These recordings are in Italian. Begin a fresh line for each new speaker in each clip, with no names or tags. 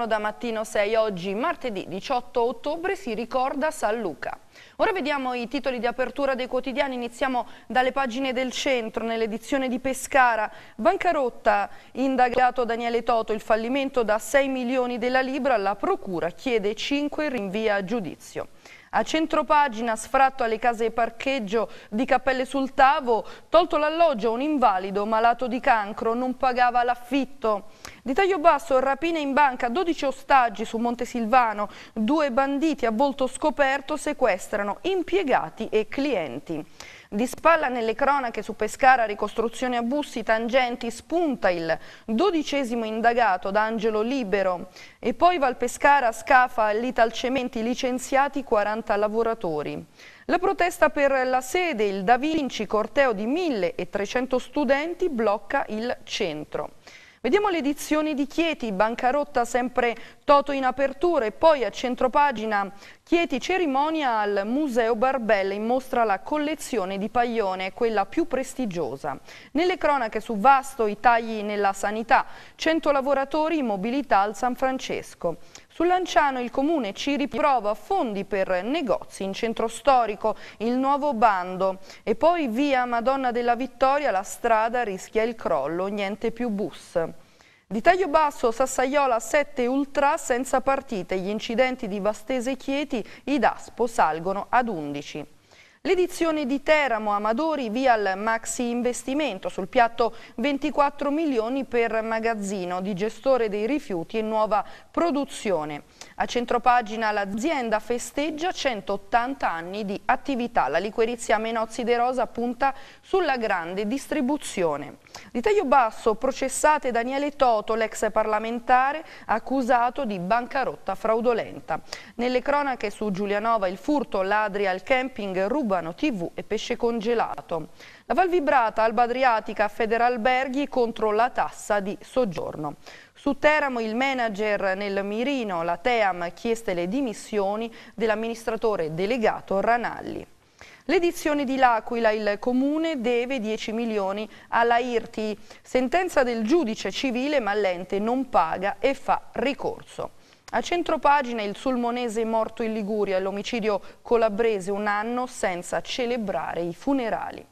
buongiorno da Mattino 6. Oggi, martedì 18 ottobre, si ricorda San Luca. Ora vediamo i titoli di apertura dei quotidiani, iniziamo dalle pagine del centro, nell'edizione di Pescara. Bancarotta, indagato Daniele Toto, il fallimento da 6 milioni della Libra, la procura chiede 5 rinvia a giudizio. A centropagina, sfratto alle case parcheggio di Cappelle sul Tavo, tolto l'alloggio a un invalido malato di cancro, non pagava l'affitto. Di taglio basso, rapine in banca, 12 ostaggi su Montesilvano, due banditi a volto scoperto sequestrano impiegati e clienti. Di spalla nelle cronache su Pescara, ricostruzione a Bussi, tangenti, spunta il dodicesimo indagato da Angelo Libero. E poi Valpescara scafa l'Italcementi, licenziati 40 lavoratori. La protesta per la sede, il Da Vinci, corteo di 1300 studenti, blocca il centro. Vediamo le edizioni di Chieti, bancarotta sempre Toto in apertura e poi a centropagina Chieti cerimonia al Museo Barbella in mostra la collezione di Paglione, quella più prestigiosa. Nelle cronache su Vasto i tagli nella sanità, 100 lavoratori in mobilità al San Francesco. Su Lanciano il comune ci riprova fondi per negozi in centro storico, il nuovo bando e poi via Madonna della Vittoria la strada rischia il crollo, niente più bus. Di taglio basso Sassaiola 7 Ultra senza partite, gli incidenti di Vastese Chieti, i DASPO salgono ad 11. L'edizione di Teramo Amadori via il maxi investimento sul piatto 24 milioni per magazzino di gestore dei rifiuti e nuova produzione. A centropagina l'azienda festeggia 180 anni di attività. La liquerizia Menozzi De Rosa punta sulla grande distribuzione. Di taglio basso processate Daniele Toto, l'ex parlamentare, accusato di bancarotta fraudolenta. Nelle cronache su Giulianova il furto, ladri al camping, rubano tv e pesce congelato. La Val Vibrata, Alba Adriatica, Federalberghi contro la tassa di soggiorno. Su Teramo il manager nel mirino, la Team, chieste le dimissioni dell'amministratore delegato Ranalli. L'edizione di L'Aquila, il comune deve 10 milioni alla IRTI. Sentenza del giudice civile ma l'ente non paga e fa ricorso. A centropagina il sulmonese morto in Liguria e l'omicidio colabrese un anno senza celebrare i funerali.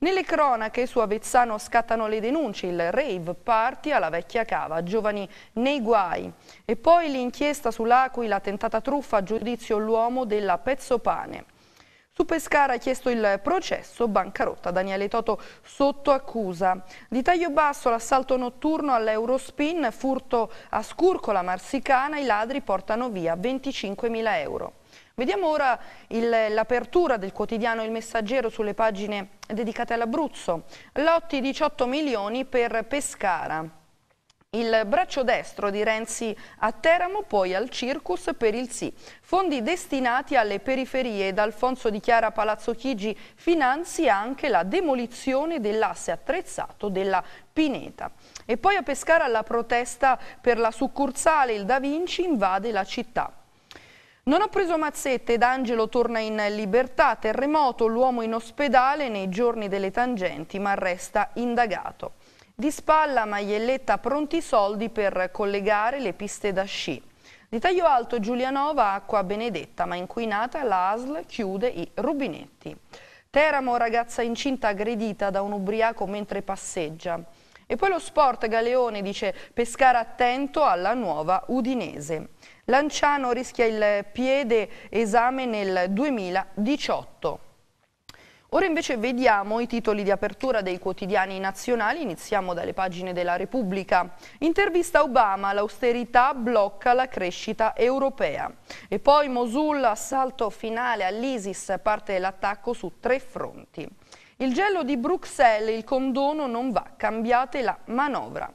Nelle cronache su Avezzano scattano le denunce, il rave party alla vecchia cava, giovani nei guai. E poi l'inchiesta sull'Aquila, tentata truffa a giudizio l'uomo della Pezzopane. Su Pescara ha chiesto il processo bancarotta Daniele Toto sotto accusa. Di taglio basso l'assalto notturno all'Eurospin, furto a Scurcola Marsicana, i ladri portano via 25.000 euro. Vediamo ora l'apertura del quotidiano Il Messaggero sulle pagine dedicate all'Abruzzo. Lotti 18 milioni per Pescara. Il braccio destro di Renzi a Teramo, poi al Circus per il sì. Fondi destinati alle periferie ed Alfonso dichiara Palazzo Chigi finanzia anche la demolizione dell'asse attrezzato della Pineta. E poi a Pescara la protesta per la succursale, il Da Vinci invade la città. Non ha preso mazzette ed Angelo torna in libertà, terremoto, l'uomo in ospedale nei giorni delle tangenti ma resta indagato. Di spalla Maglielletta pronti i soldi per collegare le piste da sci. Di taglio alto Giulianova acqua benedetta ma inquinata l'ASL chiude i rubinetti. Teramo ragazza incinta aggredita da un ubriaco mentre passeggia. E poi lo sport Galeone dice pescare attento alla nuova Udinese. Lanciano rischia il piede esame nel 2018. Ora invece vediamo i titoli di apertura dei quotidiani nazionali, iniziamo dalle pagine della Repubblica. Intervista Obama, l'austerità blocca la crescita europea. E poi Mosul, assalto finale all'ISIS, parte l'attacco su tre fronti. Il gelo di Bruxelles, il condono non va, cambiate la manovra.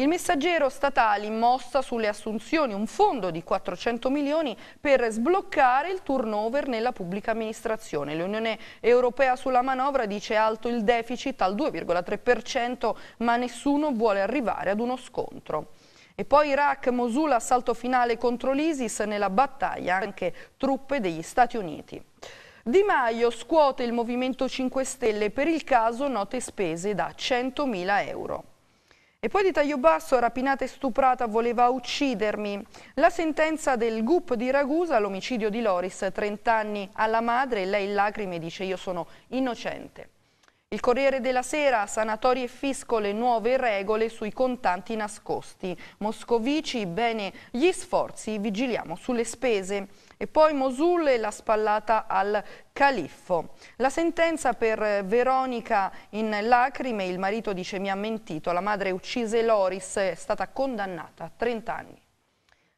Il messaggero statale in mossa sulle assunzioni, un fondo di 400 milioni per sbloccare il turnover nella pubblica amministrazione. L'Unione Europea sulla manovra dice alto il deficit al 2,3%, ma nessuno vuole arrivare ad uno scontro. E poi Iraq, Mosul, assalto finale contro l'ISIS nella battaglia anche truppe degli Stati Uniti. Di Maio scuote il Movimento 5 Stelle per il caso note spese da 100 mila euro. E poi di taglio basso, rapinata e stuprata, voleva uccidermi. La sentenza del GUP di Ragusa, l'omicidio di Loris, 30 anni alla madre, lei in lacrime dice io sono innocente. Il Corriere della Sera, sanatori e fisco, le nuove regole sui contanti nascosti. Moscovici, bene gli sforzi, vigiliamo sulle spese. E poi Mosul e la spallata al Califfo. La sentenza per Veronica in lacrime, il marito dice mi ha mentito, la madre uccise Loris, è stata condannata a 30 anni.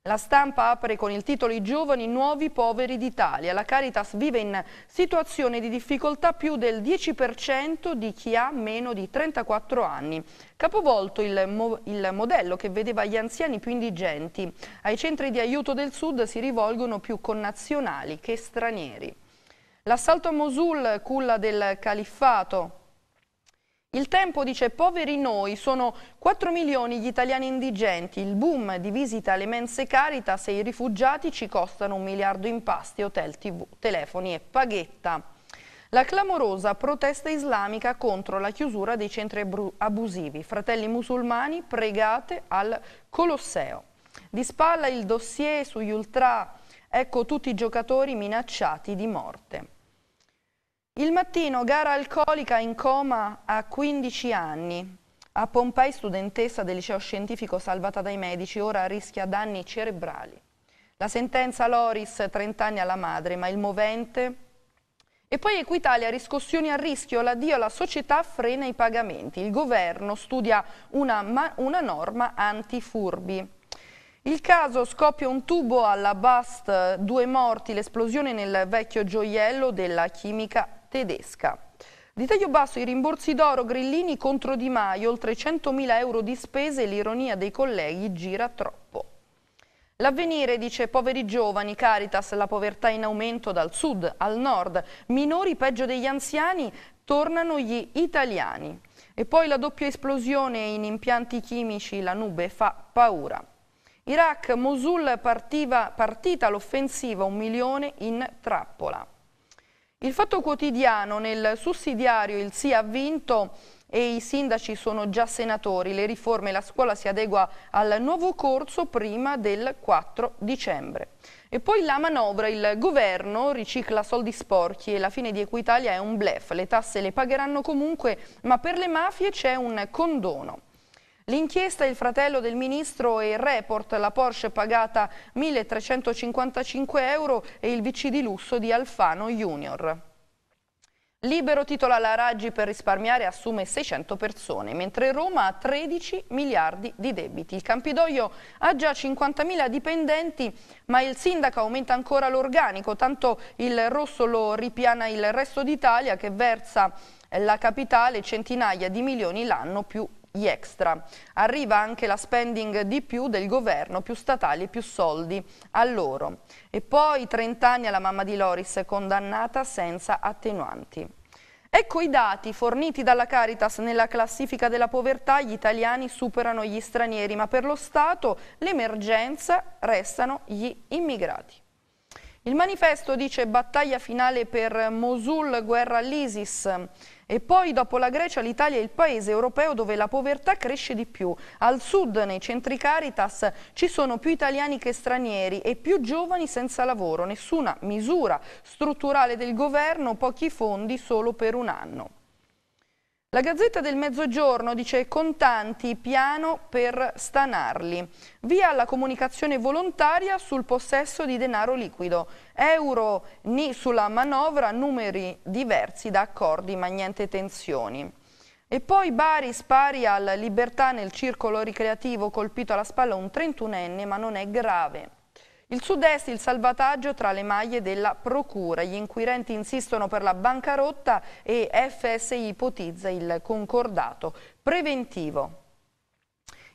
La stampa apre con il titolo I giovani nuovi poveri d'Italia. La Caritas vive in situazione di difficoltà più del 10% di chi ha meno di 34 anni. Capovolto il, mo il, modello che vedeva gli anziani più indigenti. Ai centri di aiuto del Sud si rivolgono più connazionali che stranieri. L'assalto a Mosul, culla del califfato, il tempo dice poveri noi, sono 4 milioni gli italiani indigenti, il boom di visita alle mense Caritas se i rifugiati ci costano un miliardo in pasti, hotel, tv, telefoni e paghetta. La clamorosa protesta islamica contro la chiusura dei centri abusivi, fratelli musulmani pregate al Colosseo. Di spalla il dossier sugli ultra, ecco tutti i giocatori minacciati di morte. Il mattino gara alcolica in coma a 15 anni. A Pompei studentessa del liceo scientifico salvata dai medici, ora rischia danni cerebrali. La sentenza Loris, 30 anni alla madre, ma il movente... E poi Equitalia, riscossioni a rischio, l'addio alla società frena i pagamenti. Il governo studia una, una norma antifurbi. Il caso scoppia un tubo alla Bast, due morti, l'esplosione nel vecchio gioiello della chimica tedesca. Di taglio basso i rimborsi d'oro Grillini contro Di Maio, oltre 100.000 euro di spese, l'ironia dei colleghi gira troppo. L'avvenire dice poveri giovani, Caritas, la povertà in aumento dal sud al nord, minori peggio degli anziani, tornano gli italiani. E poi la doppia esplosione in impianti chimici, la nube fa paura. Iraq, Mosul, partiva, partita l'offensiva, un milione in trappola. Il fatto quotidiano nel sussidiario il sì ha vinto e i sindaci sono già senatori. Le riforme, la scuola si adegua al nuovo corso prima del 4 dicembre. E poi la manovra, il governo ricicla soldi sporchi e la fine di Equitalia è un blef, le tasse le pagheranno comunque, ma per le mafie c'è un condono. L'inchiesta Il fratello del ministro e il report la Porsche pagata 1.355 euro e il VC di lusso di Alfano Junior. Libero titola la Raggi per risparmiare assume 600 persone, mentre Roma ha 13 miliardi di debiti. Il Campidoglio ha già 50.000 dipendenti, ma il sindaco aumenta ancora l'organico, tanto il rosso lo ripiana il resto d'Italia che versa la capitale centinaia di milioni l'anno più gli extra. Arriva anche la spending di più del governo, più statali, più soldi a loro. E poi 30 anni alla mamma di Loris condannata senza attenuanti. Ecco i dati forniti dalla Caritas nella classifica della povertà, gli italiani superano gli stranieri, ma per lo Stato l'emergenza restano gli immigrati. Il manifesto dice battaglia finale per Mosul, guerra all'ISIS. E poi dopo la Grecia l'Italia è il paese europeo dove la povertà cresce di più. Al sud, nei centri Caritas, ci sono più italiani che stranieri e più giovani senza lavoro. Nessuna misura strutturale del governo, pochi fondi solo per un anno. La Gazzetta del Mezzogiorno dice contanti, piano per stanarli. Via la comunicazione volontaria sul possesso di denaro liquido. Euro ni sulla manovra, numeri diversi da accordi ma niente tensioni. E poi Bari spari alla libertà nel circolo ricreativo colpito alla spalla un 31enne ma non è grave. Il sud-est il salvataggio tra le maglie della Procura. Gli inquirenti insistono per la bancarotta e FSI ipotizza il concordato preventivo.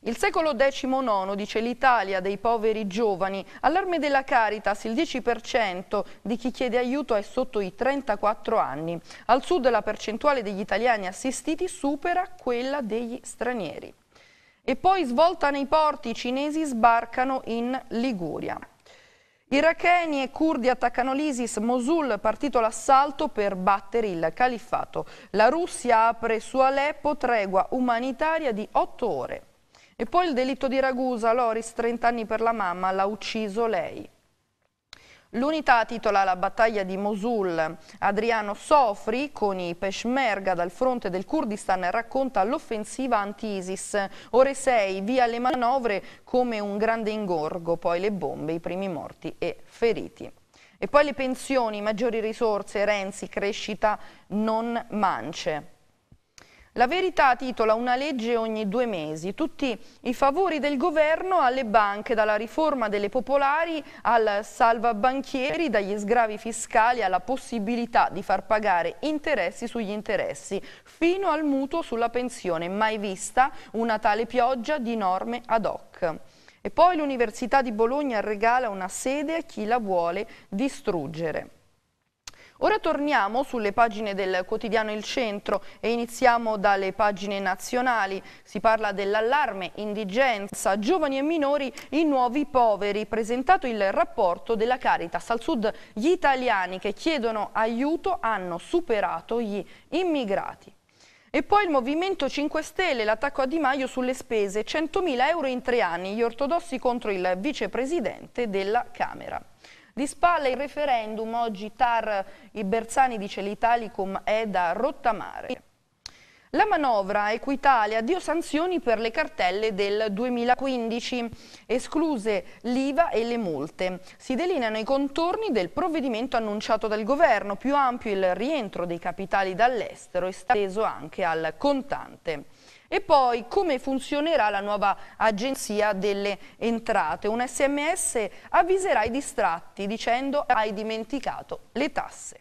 Il secolo XIX dice l'Italia dei poveri giovani, allarme della Caritas il 10% di chi chiede aiuto è sotto i 34 anni. Al sud la percentuale degli italiani assistiti supera quella degli stranieri. E poi svolta nei porti, i cinesi sbarcano in Liguria. Iracheni e curdi attaccano l'ISIS, Mosul partito l'assalto per battere il califfato. La Russia apre su Aleppo tregua umanitaria di otto ore. E poi il delitto di Ragusa, Loris, 30 anni per la mamma, l'ha ucciso lei. L'unità titola la battaglia di Mosul. Adriano Sofri con i Peshmerga dal fronte del Kurdistan racconta l'offensiva anti-ISIS. Ore 6, via le manovre come un grande ingorgo, poi le bombe, i primi morti e feriti. E poi le pensioni, maggiori risorse, Renzi, crescita non mance. La verità titola una legge ogni due mesi, tutti i favori del governo alle banche, dalla riforma delle popolari al salvabanchieri, dagli sgravi fiscali alla possibilità di far pagare interessi sugli interessi, fino al mutuo sulla pensione, mai vista una tale pioggia di norme ad hoc. E poi l'Università di Bologna regala una sede a chi la vuole distruggere. Ora torniamo sulle pagine del quotidiano Il Centro e iniziamo dalle pagine nazionali. Si parla dell'allarme, indigenza, giovani e minori, i nuovi poveri. Presentato il rapporto della Caritas al Sud, gli italiani che chiedono aiuto hanno superato gli immigrati. E poi il Movimento 5 Stelle, l'attacco a Di Maio sulle spese, 100.000 euro in tre anni, gli ortodossi contro il vicepresidente della Camera. Di spalle il referendum, oggi Tar Iberzani dice l'Italicum è da rottamare. La manovra Equitalia dio sanzioni per le cartelle del 2015, escluse l'IVA e le multe. Si delineano i contorni del provvedimento annunciato dal governo, più ampio il rientro dei capitali dall'estero e esteso anche al contante. E poi come funzionerà la nuova agenzia delle entrate? Un sms avviserà i distratti dicendo hai dimenticato le tasse.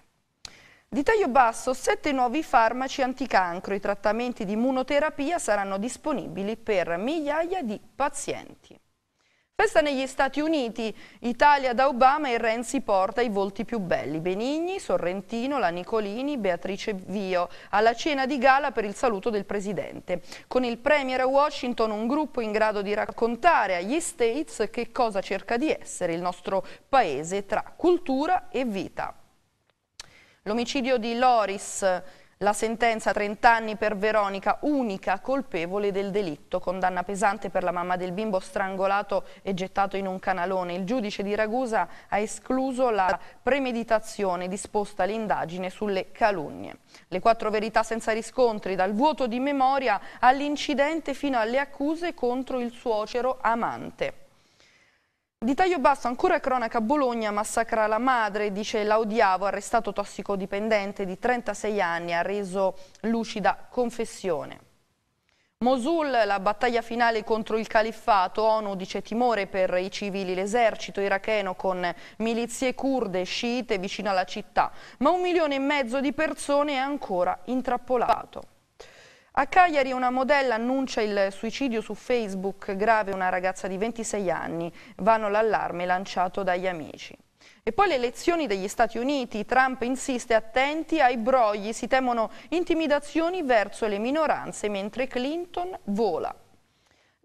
Di taglio basso, sette nuovi farmaci anticancro. I trattamenti di immunoterapia saranno disponibili per migliaia di pazienti. Festa negli Stati Uniti, Italia da Obama e Renzi porta i volti più belli. Benigni, Sorrentino, la Nicolini, Beatrice Vio, alla cena di gala per il saluto del Presidente. Con il Premier a Washington un gruppo in grado di raccontare agli States che cosa cerca di essere il nostro paese tra cultura e vita. L'omicidio di Loris la sentenza 30 anni per Veronica, unica colpevole del delitto, condanna pesante per la mamma del bimbo strangolato e gettato in un canalone. Il giudice di Ragusa ha escluso la premeditazione disposta all'indagine sulle calunnie. Le quattro verità senza riscontri, dal vuoto di memoria all'incidente fino alle accuse contro il suocero amante. Di taglio basso ancora cronaca Bologna, massacra la madre, dice Laudiavo, arrestato tossicodipendente di 36 anni, ha reso lucida confessione. Mosul, la battaglia finale contro il califfato, ONU dice timore per i civili, l'esercito iracheno con milizie kurde, sciite vicino alla città, ma un milione e mezzo di persone è ancora intrappolato. A Cagliari una modella annuncia il suicidio su Facebook, grave una ragazza di 26 anni, vanno l'allarme lanciato dagli amici. E poi le elezioni degli Stati Uniti, Trump insiste attenti ai brogli, si temono intimidazioni verso le minoranze mentre Clinton vola.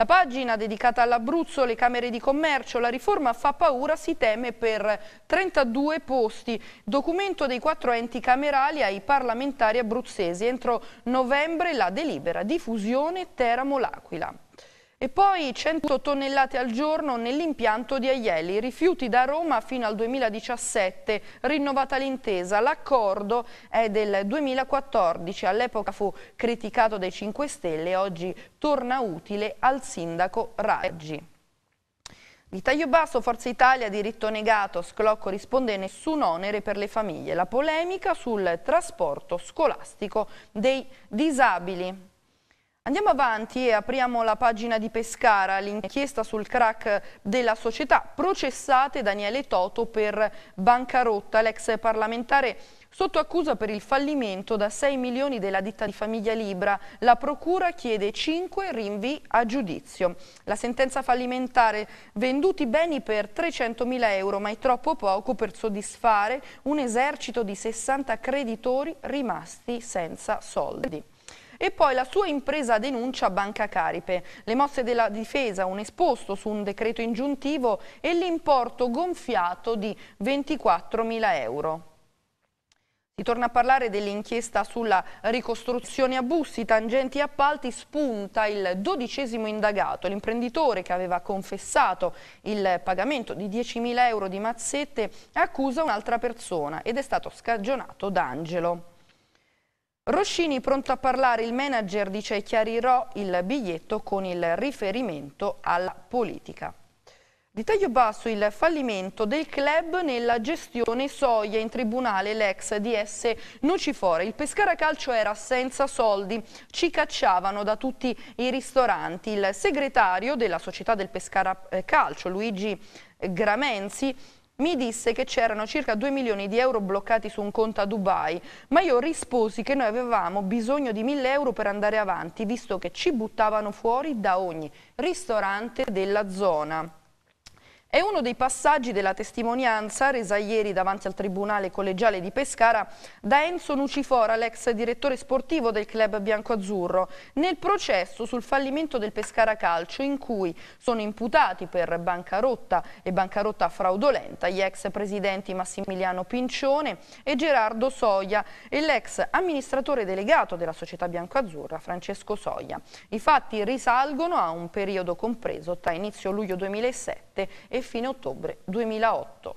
La pagina dedicata all'Abruzzo, le Camere di Commercio, la riforma fa paura, si teme per 32 posti. Documento dei quattro enti camerali ai parlamentari abruzzesi. Entro novembre la delibera di fusione Teramo-L'Aquila. E poi 100 tonnellate al giorno nell'impianto di Aielli. Rifiuti da Roma fino al 2017, rinnovata l'intesa. L'accordo è del 2014, all'epoca fu criticato dai 5 Stelle, oggi torna utile al sindaco Raggi. Di taglio basso, Forza Italia, diritto negato, Sclocco risponde nessun onere per le famiglie. La polemica sul trasporto scolastico dei disabili. Andiamo avanti e apriamo la pagina di Pescara, l'inchiesta sul crack della società. Processate Daniele Toto per bancarotta, l'ex parlamentare sotto accusa per il fallimento da 6 milioni della ditta di famiglia Libra. La procura chiede 5 rinvii a giudizio. La sentenza fallimentare venduti beni per 300 mila euro, ma è troppo poco per soddisfare un esercito di 60 creditori rimasti senza soldi e poi la sua impresa denuncia Banca Caripe, le mosse della difesa, un esposto su un decreto ingiuntivo e l'importo gonfiato di 24.000 euro. Si torna a parlare dell'inchiesta sulla ricostruzione a bussi, tangenti e appalti, spunta il dodicesimo indagato, l'imprenditore che aveva confessato il pagamento di 10.000 euro di mazzette accusa un'altra persona ed è stato scagionato d'Angelo. Roscini pronto a parlare, il manager dice chiarirò il biglietto con il riferimento alla politica. Di taglio basso il fallimento del club nella gestione soia in tribunale l'ex DS Nocifora. Il Pescara Calcio era senza soldi, ci cacciavano da tutti i ristoranti. Il segretario della società del Pescara eh, Calcio, Luigi Gramenzi, mi disse che c'erano circa 2 milioni di euro bloccati su un conto a Dubai, ma io risposi che noi avevamo bisogno di 1000 euro per andare avanti, visto che ci buttavano fuori da ogni ristorante della zona. È uno dei passaggi della testimonianza resa ieri davanti al Tribunale Collegiale di Pescara da Enzo Nucifora, l'ex direttore sportivo del club biancoazzurro, nel processo sul fallimento del Pescara Calcio in cui sono imputati per bancarotta e bancarotta fraudolenta gli ex presidenti Massimiliano Pincione e Gerardo Soia e l'ex amministratore delegato della società biancoazzurra Francesco Soia. I fatti risalgono a un periodo compreso tra inizio luglio 2007 e e fine ottobre 2008.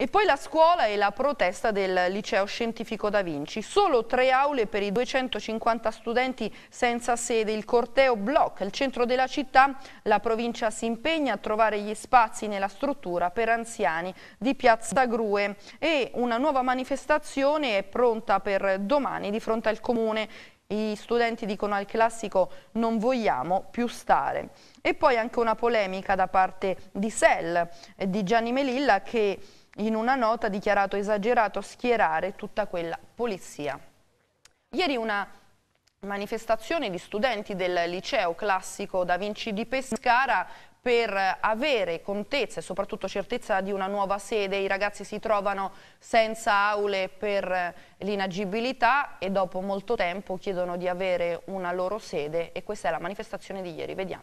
E poi la scuola e la protesta del liceo scientifico Da Vinci. Solo tre aule per i 250 studenti senza sede. Il corteo blocca il centro della città. La provincia si impegna a trovare gli spazi nella struttura per anziani di Piazza Grue. E una nuova manifestazione è pronta per domani di fronte al comune i studenti dicono al classico non vogliamo più stare. E poi anche una polemica da parte di Sell di Gianni Melilla che in una nota ha dichiarato esagerato schierare tutta quella polizia. Ieri una manifestazione di studenti del liceo classico Da Vinci di Pescara per avere contezza e soprattutto certezza di una nuova sede. I ragazzi si trovano senza aule per l'inagibilità e dopo molto tempo chiedono di avere una loro sede e questa è la manifestazione di ieri. Vediamo.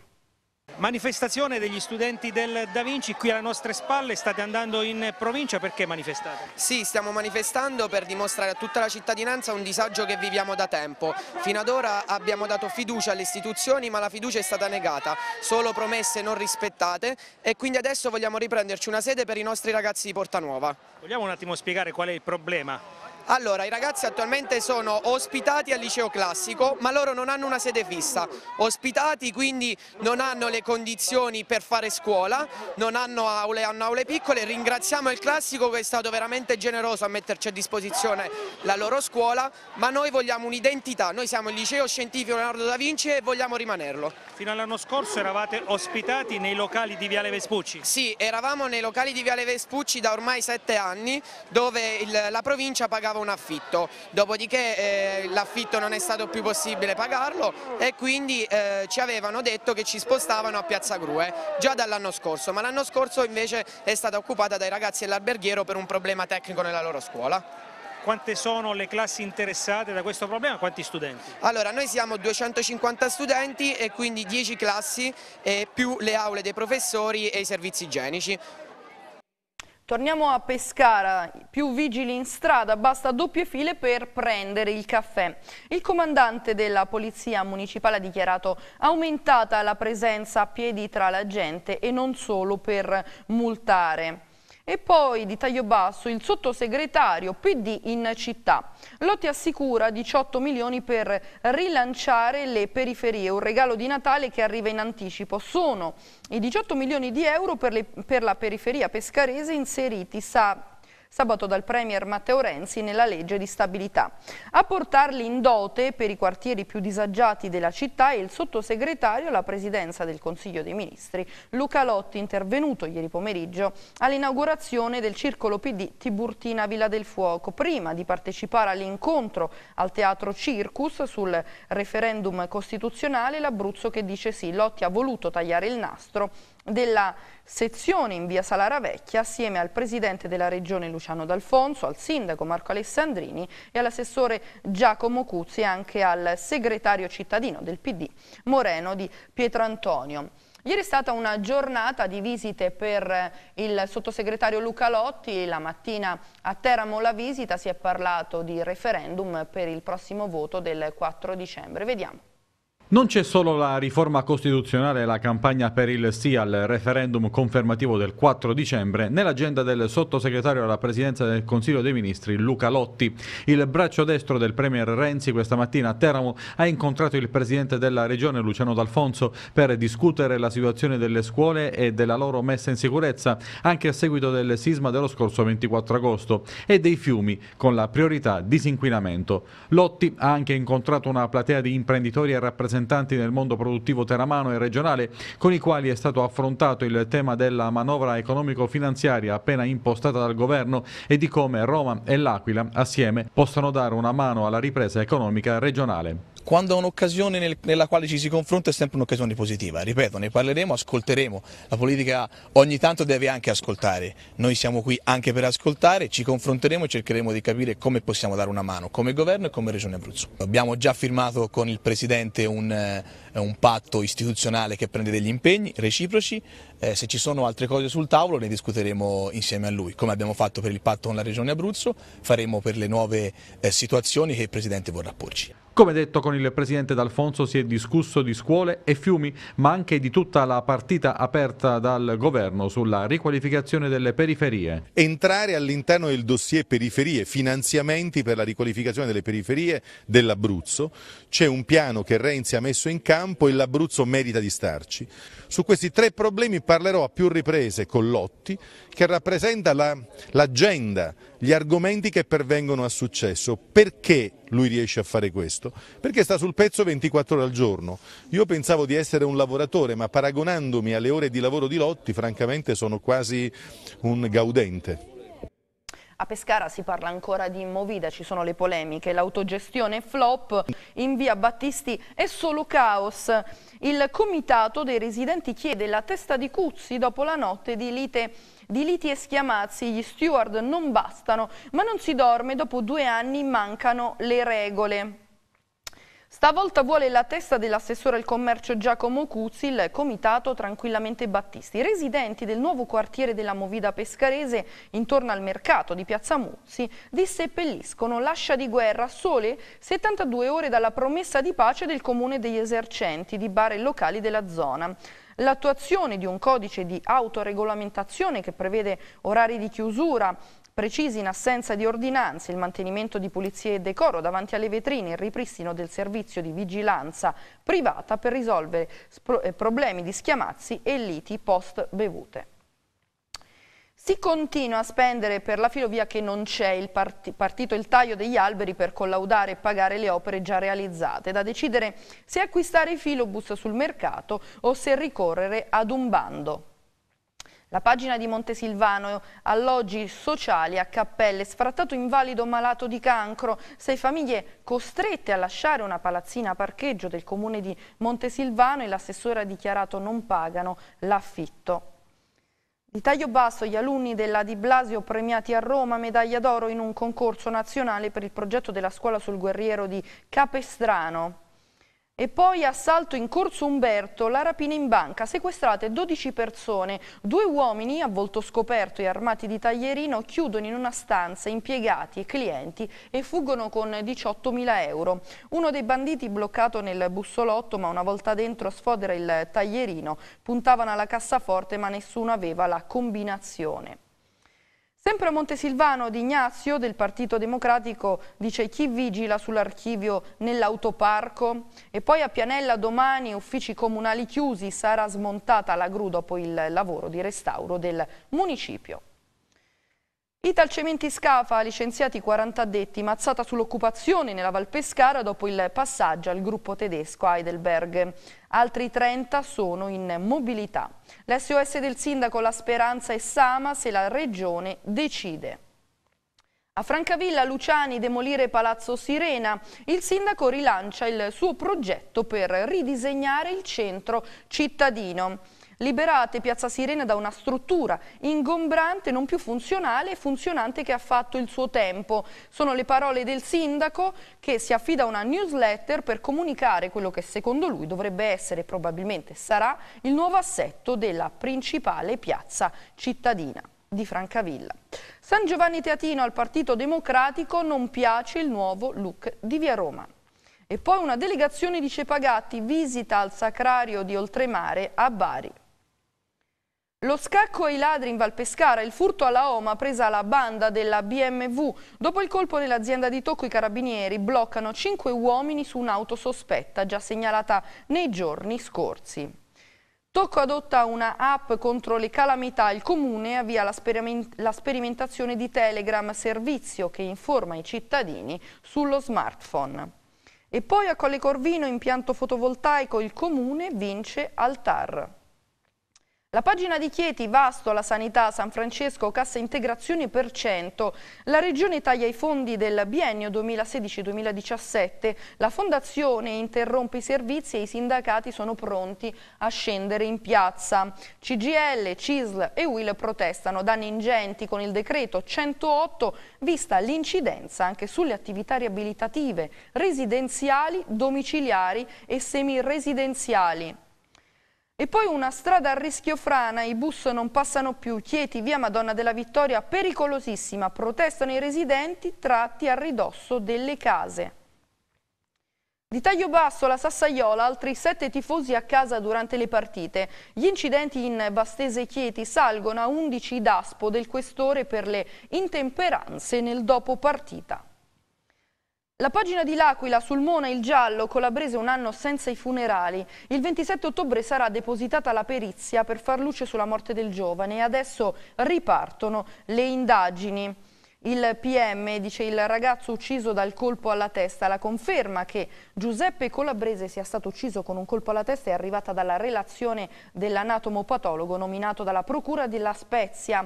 Manifestazione degli studenti del Da Vinci qui alle nostre spalle, state andando in provincia, perché
manifestate? Sì, stiamo manifestando per dimostrare a tutta la cittadinanza un disagio che viviamo da tempo. Fino ad ora abbiamo dato fiducia alle istituzioni ma la fiducia è stata negata, solo promesse non rispettate e quindi adesso vogliamo riprenderci una sede per i nostri ragazzi di Portanuova.
Vogliamo un attimo spiegare qual è il problema?
Allora, i ragazzi attualmente sono ospitati al liceo classico, ma loro non hanno una sede fissa. Ospitati quindi non hanno le condizioni per fare scuola, non hanno aule, hanno aule piccole. Ringraziamo il classico che è stato veramente generoso a metterci a disposizione la loro scuola, ma noi vogliamo un'identità. Noi siamo il liceo scientifico Leonardo da Vinci e vogliamo rimanerlo. Fino all'anno scorso eravate ospitati nei locali di Viale Vespucci? Sì, eravamo nei locali di Viale Vespucci da ormai sette anni, dove il, la provincia pagava mancava un affitto, dopodiché eh, l'affitto non è stato più possibile pagarlo e quindi eh, ci avevano detto che ci spostavano a Piazza Grue già dall'anno scorso, ma l'anno scorso invece è stata occupata dai ragazzi dell'alberghiero per un problema tecnico nella loro scuola quante sono le classi interessate da questo problema, quanti studenti? Allora noi siamo 250 studenti e quindi 10 classi più le aule dei professori e i servizi igienici. Torniamo a
Pescara, più vigili in strada, basta doppie file per prendere il caffè. Il comandante della Polizia Municipale ha dichiarato aumentata la presenza a piedi tra la gente e non solo per multare. E poi di taglio basso il sottosegretario PD in città. Lotti assicura 18 milioni per rilanciare le periferie, un regalo di Natale che arriva in anticipo. Sono i 18 milioni di euro per, le, per la periferia pescarese inseriti, sa sabato dal Premier Matteo Renzi nella legge di stabilità. A portarli in dote per i quartieri più disagiati della città è il sottosegretario alla presidenza del Consiglio dei Ministri, Luca Lotti, intervenuto ieri pomeriggio all'inaugurazione del circolo PD Tiburtina Villa del Fuoco, prima di partecipare all'incontro al Teatro Circus sul referendum costituzionale l'Abruzzo che dice sì, Lotti ha voluto tagliare il nastro della sezione in via Salara Vecchia assieme al presidente della regione Luciano D'Alfonso, al sindaco Marco Alessandrini e all'assessore Giacomo Cuzzi e anche al segretario cittadino del PD Moreno di Pietrantonio. Ieri è stata una giornata di visite per eh, il sottosegretario Luca Lotti, la mattina a Teramo la visita si è parlato di referendum per il prossimo voto del 4 dicembre. Vediamo.
Non c'è solo la riforma costituzionale e la campagna per il sì al referendum confermativo del 4 dicembre, nell'agenda del sottosegretario alla presidenza del Consiglio dei Ministri Luca Lotti. Il braccio destro del Premier Renzi questa mattina a Teramo ha incontrato il presidente della regione Luciano D'Alfonso per discutere la situazione delle scuole e della loro messa in sicurezza, anche a seguito del sisma dello scorso 24 agosto, e dei fiumi, con la priorità disinquinamento. Lotti ha anche incontrato una platea di imprenditori e rappresentanti rappresentanti nel mondo produttivo teramano e regionale con i quali è stato affrontato il tema della manovra economico-finanziaria appena impostata dal governo e di come Roma e L'Aquila assieme possano dare una mano alla ripresa economica regionale quando è un'occasione nel, nella quale ci si confronta è sempre un'occasione positiva, ripeto, ne parleremo, ascolteremo, la politica ogni tanto deve anche ascoltare, noi siamo qui anche per ascoltare, ci confronteremo e cercheremo di capire come possiamo dare una mano come governo e come Regione Abruzzo. Abbiamo già firmato con il Presidente un eh, è un patto istituzionale che prende degli impegni reciproci, eh, se ci sono altre cose sul tavolo ne discuteremo insieme a lui, come abbiamo fatto per il patto con la Regione Abruzzo, faremo per le nuove eh, situazioni che il Presidente vorrà porci. Come detto con il presidente D'Alfonso si è discusso di scuole e fiumi, ma anche di tutta la partita aperta dal governo sulla riqualificazione delle periferie. Entrare all'interno del dossier periferie, finanziamenti per la riqualificazione delle periferie dell'Abruzzo, c'è un piano che Renzi ha messo in campo campo e l'Abruzzo merita di starci. Su questi tre problemi parlerò a più riprese con Lotti, che rappresenta l'agenda, la, gli argomenti che pervengono a successo. Perché lui riesce a fare questo? Perché sta sul pezzo 24 ore al giorno. Io pensavo di essere un lavoratore, ma paragonandomi alle ore di lavoro di Lotti, francamente sono quasi un gaudente.
A Pescara si parla ancora di Movida, ci sono le polemiche, l'autogestione flop in via Battisti è solo caos. Il comitato dei residenti chiede la testa di Cuzzi dopo la notte di lite di liti e schiamazzi gli steward non bastano, ma non si dorme, dopo due anni mancano le regole. Stavolta vuole la testa dell'assessore al commercio Giacomo Cuzzi il comitato Tranquillamente Battisti. I residenti del nuovo quartiere della Movida Pescarese intorno al mercato di Piazza Muzzi disseppelliscono l'ascia di guerra sole 72 ore dalla promessa di pace del comune degli esercenti di bar e locali della zona. L'attuazione di un codice di autoregolamentazione che prevede orari di chiusura precisi in assenza di ordinanze, il mantenimento di pulizie e decoro davanti alle vetrine, il ripristino del servizio di vigilanza privata per risolvere eh, problemi di schiamazzi e liti post bevute. Si continua a spendere per la filovia che non c'è, il partito il taglio degli alberi per collaudare e pagare le opere già realizzate, da decidere se acquistare i filobus sul mercato o se ricorrere ad un bando. La pagina di Montesilvano, alloggi sociali a Cappelle, sfrattato invalido malato di cancro, sei famiglie costrette a lasciare una palazzina a parcheggio del comune di Montesilvano e l'assessore ha dichiarato non pagano l'affitto. Di taglio basso gli alunni della Di Blasio premiati a Roma, medaglia d'oro in un concorso nazionale per il progetto della scuola sul guerriero di Capestrano. E poi assalto in Corso Umberto, la rapina in banca, sequestrate 12 persone. Due uomini a volto scoperto e armati di taglierino chiudono in una stanza impiegati e clienti e fuggono con 18.000 euro. Uno dei banditi bloccato nel bussolotto ma una volta dentro sfodera il taglierino. Puntavano alla cassaforte ma nessuno aveva la combinazione. Sempre a Montesilvano di Ignazio del Partito Democratico dice chi vigila sull'archivio nell'autoparco e poi a Pianella domani uffici comunali chiusi sarà smontata la gru dopo il lavoro di restauro del municipio. Italcementi Scafa, licenziati 40 addetti, mazzata sull'occupazione nella Val Pescara dopo il passaggio al gruppo tedesco Heidelberg. Altri 30 sono in mobilità. L'SOS del sindaco La Speranza è Sama se la regione decide. A Francavilla Luciani demolire Palazzo Sirena, il sindaco rilancia il suo progetto per ridisegnare il centro cittadino. Liberate Piazza Sirena da una struttura ingombrante, non più funzionale e funzionante che ha fatto il suo tempo. Sono le parole del sindaco che si affida a una newsletter per comunicare quello che secondo lui dovrebbe essere e probabilmente sarà il nuovo assetto della principale piazza cittadina di Francavilla. San Giovanni Teatino al Partito Democratico non piace il nuovo look di Via Roma. E poi una delegazione di Cepagatti visita al Sacrario di Oltremare a Bari. Lo scacco ai ladri in Valpescara, il furto alla Oma presa la banda della BMW. Dopo il colpo nell'azienda di Tocco i carabinieri bloccano cinque uomini su un'auto sospetta già segnalata nei giorni scorsi. Tocco adotta una app contro le calamità, il comune avvia la, speriment la sperimentazione di Telegram, servizio che informa i cittadini sullo smartphone. E poi a Colle Corvino, impianto fotovoltaico, il comune vince al TAR. La pagina di Chieti, Vasto, la Sanità, San Francesco, Cassa Integrazione per 100. La Regione taglia i fondi del biennio 2016-2017. La Fondazione interrompe i servizi e i sindacati sono pronti a scendere in piazza. CGL, CISL e UIL protestano danni ingenti con il decreto 108 vista l'incidenza anche sulle attività riabilitative, residenziali, domiciliari e semiresidenziali. E poi una strada a rischio frana, i bus non passano più, Chieti, via Madonna della Vittoria, pericolosissima, protestano i residenti tratti a ridosso delle case. Di taglio basso la Sassaiola, altri sette tifosi a casa durante le partite. Gli incidenti in Bastese Chieti salgono a 11 d'aspo del questore per le intemperanze nel dopo partita. La pagina di L'Aquila, sul Mona il giallo, Colabrese un anno senza i funerali. Il 27 ottobre sarà depositata la perizia per far luce sulla morte del giovane e adesso ripartono le indagini. Il PM dice il ragazzo ucciso dal colpo alla testa. La conferma che Giuseppe Colabrese sia stato ucciso con un colpo alla testa è arrivata dalla relazione dell'anatomopatologo nominato dalla Procura della Spezia.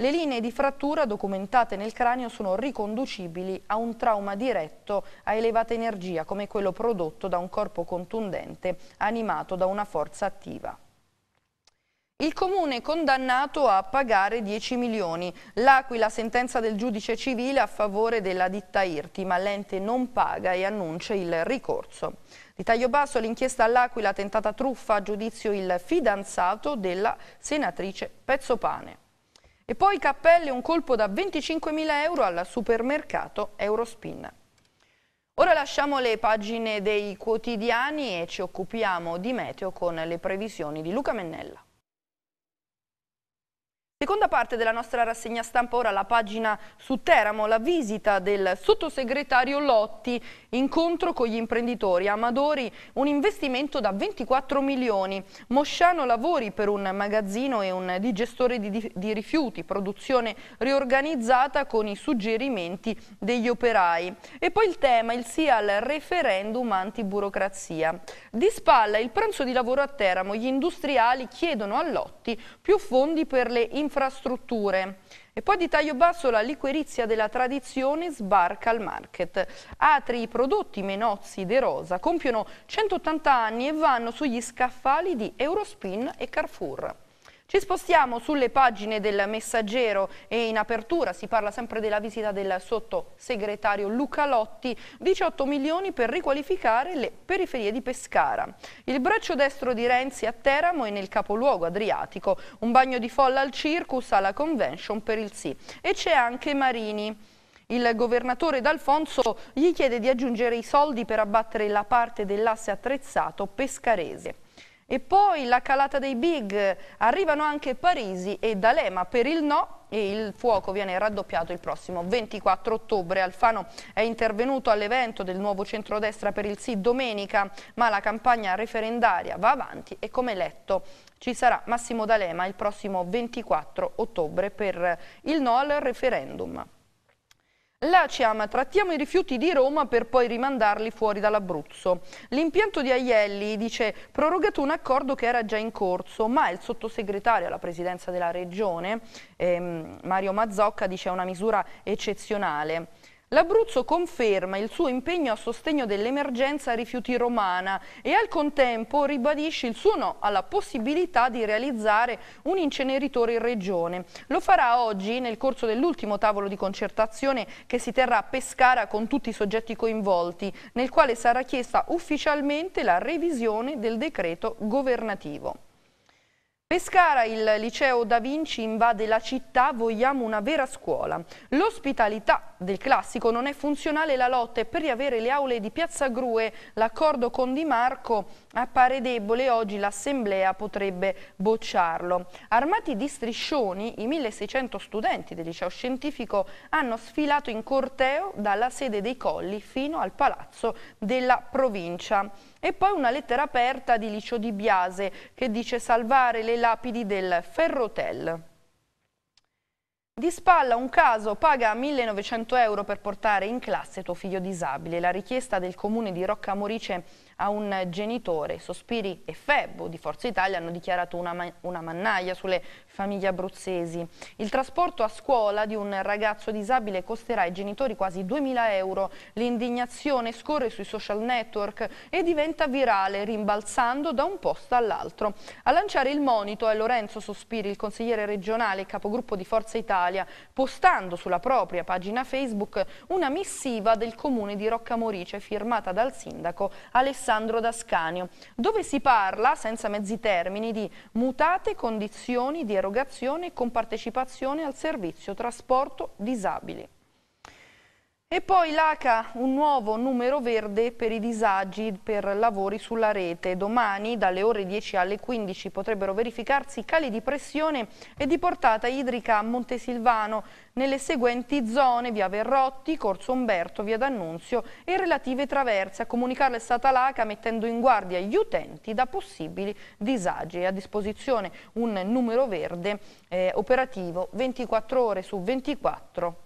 Le linee di frattura documentate nel cranio sono riconducibili a un trauma diretto a elevata energia come quello prodotto da un corpo contundente animato da una forza attiva. Il comune è condannato a pagare 10 milioni. L'Aquila sentenza del giudice civile a favore della ditta Irti, ma l'ente non paga e annuncia il ricorso. Di taglio basso l'inchiesta all'Aquila tentata truffa a giudizio il fidanzato della senatrice Pezzopane. E poi Cappelli un colpo da 25.000 euro al supermercato Eurospin. Ora lasciamo le pagine dei quotidiani e ci occupiamo di meteo con le previsioni di Luca Mennella. Seconda parte della nostra rassegna stampa, ora la pagina su Teramo, la visita del sottosegretario Lotti, incontro con gli imprenditori, Amadori, un investimento da 24 milioni, Mosciano lavori per un magazzino e un digestore di, di rifiuti, produzione riorganizzata con i suggerimenti degli operai. E poi il tema, il sì al referendum antiburocrazia. Di spalla il pranzo di lavoro a Teramo, gli industriali chiedono a Lotti più fondi per le imprese infrastrutture. E poi di taglio basso la liquerizia della tradizione sbarca al market. Atri, prodotti Menozzi De Rosa compiono 180 anni e vanno sugli scaffali di Eurospin e Carrefour. Ci spostiamo sulle pagine del messaggero e in apertura si parla sempre della visita del sottosegretario Luca Lotti, 18 milioni per riqualificare le periferie di Pescara. Il braccio destro di Renzi a Teramo e nel capoluogo adriatico, un bagno di folla al circus alla convention per il sì. E c'è anche Marini. Il governatore D'Alfonso gli chiede di aggiungere i soldi per abbattere la parte dell'asse attrezzato pescarese. E poi la calata dei big, arrivano anche Parisi e D'Alema per il no e il fuoco viene raddoppiato il prossimo 24 ottobre. Alfano è intervenuto all'evento del nuovo centrodestra per il sì domenica, ma la campagna referendaria va avanti e come letto ci sarà Massimo D'Alema il prossimo 24 ottobre per il no al referendum. La Ciama, trattiamo i rifiuti di Roma per poi rimandarli fuori dall'Abruzzo. L'impianto di Aielli, dice, prorogato un accordo che era già in corso, ma il sottosegretario alla presidenza della regione, ehm, Mario Mazzocca, dice è una misura eccezionale. L'Abruzzo conferma il suo impegno a sostegno dell'emergenza rifiuti romana e al contempo ribadisce il suo no alla possibilità di realizzare un inceneritore in regione. Lo farà oggi nel corso dell'ultimo tavolo di concertazione che si terrà a Pescara con tutti i soggetti coinvolti, nel quale sarà chiesta ufficialmente la revisione del decreto governativo. Pescara, il liceo Da Vinci invade la città, vogliamo una vera scuola. L'ospitalità del classico non è funzionale la lotta e per riavere le aule di Piazza Grue l'accordo con Di Marco appare debole e oggi l'Assemblea potrebbe bocciarlo. Armati di striscioni, i 1600 studenti del liceo scientifico hanno sfilato in corteo dalla sede dei Colli fino al palazzo della provincia. E poi una lettera aperta di Licio di Biase che dice salvare le lapidi del Ferrotel. Di spalla un caso, paga 1900 euro per portare in classe tuo figlio disabile. La richiesta del comune di Rocca Morice a un genitore. Sospiri e Febbo di Forza Italia hanno dichiarato una, ma una mannaia sulle famiglie abruzzesi. Il trasporto a scuola di un ragazzo disabile costerà ai genitori quasi 2000 euro. L'indignazione scorre sui social network e diventa virale, rimbalzando da un posto all'altro. A lanciare il monito è Lorenzo Sospiri, il consigliere regionale e capogruppo di Forza Italia Italia, postando sulla propria pagina Facebook una missiva del comune di Roccamorice firmata dal sindaco Alessandro Dascanio, dove si parla, senza mezzi termini, di mutate condizioni di erogazione e compartecipazione al servizio trasporto disabili. E poi l'ACA, un nuovo numero verde per i disagi per lavori sulla rete. Domani dalle ore 10 alle 15 potrebbero verificarsi cali di pressione e di portata idrica a Montesilvano nelle seguenti zone, via Verrotti, Corso Umberto, via D'Annunzio e relative traverse. A comunicarlo è stata l'ACA mettendo in guardia gli utenti da possibili disagi. a disposizione un numero verde eh, operativo 24 ore su 24